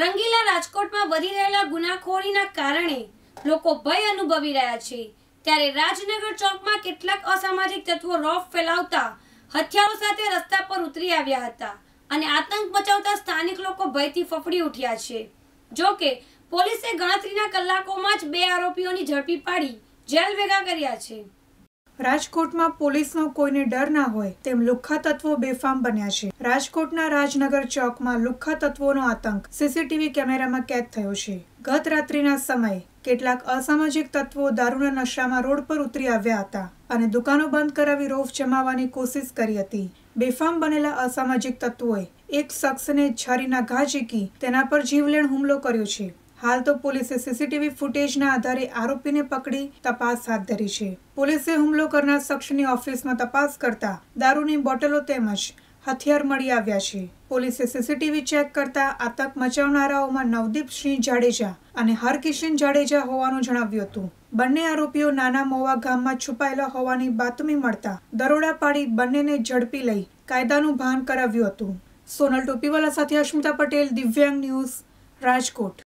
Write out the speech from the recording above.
રંગીલા રાજકોટમાં વધી રહેલા ગુનાખોરીના કારણે લોકો ભય અનુભવી રહ્યા છે ત્યારે રાજનગર ચોકમાં કેટલાક અસામાજિક તત્વો રોફ ફેલાવતા હથિયારો સાથે રસ્તા પર ઉતરી આવ્યા હતા અને આતંક મચાવતા સ્થાનિક લોકો ભયથી ફફડી ઉઠ્યા છે જો કે પોલીસે ગણતરીના કલાકોમાં જ બે આરોપીઓની ઝડપી પાડી જેલ ભેગા કર્યા છે રાજકોટમાં પોલીસનો કોઈને ડર ના હોય તેમ લુખ્ખા તત્વો બેફામ બન્યા છે રાજકોટના રાજનગર ચોકમાં લુખ્ખા તત્વોનો આતંક સીસીટીવી કેમેરામાં કેદ થયો છે ગત રાત્રિના સમયે કેટલાક અસામાજિક તત્વો દારૂના નશામાં રોડ પર ઉતરી આવ્યા હતા અને દુકાનો બંધ કરાવી રોફ જમાવવાની કોશિશ કરી હતી બેફામ બનેલા અસામાજિક તત્વોએ એક શખ્સને છરીના ઘા ઝીકી તેના પર જીવલેણ હુમલો કર્યો છે હાલ તો પોલીસે સીસીટીવી ફૂટેજના આધારે આરોપીને પકડી તપાસ હાથ ધરી છે પોલીસે હુમલો કરનાર શખ્સની ઓફિસમાં તપાસ કરતા દારૂની બોટલો તેમજ હથિયાર મળી આવ્યા છે પોલીસે સીસીટીવી ચેક કરતા આતંક મચાવનારાઓમાં નવદીપસિંહ જાડેજા અને હરકિશન જાડેજા હોવાનું જણાવ્યું હતું બંને આરોપીઓ નાના મોવા ગામમાં છુપાયેલા હોવાની બાતમી મળતા દરોડા પાડી બંનેને ઝડપી લઈ કાયદાનું ભાન કરાવ્યું હતું સોનલ ટોપીવાલા સાથે અશ્મિતા પટેલ દિવ્યાંગ ન્યૂઝ રાજકોટ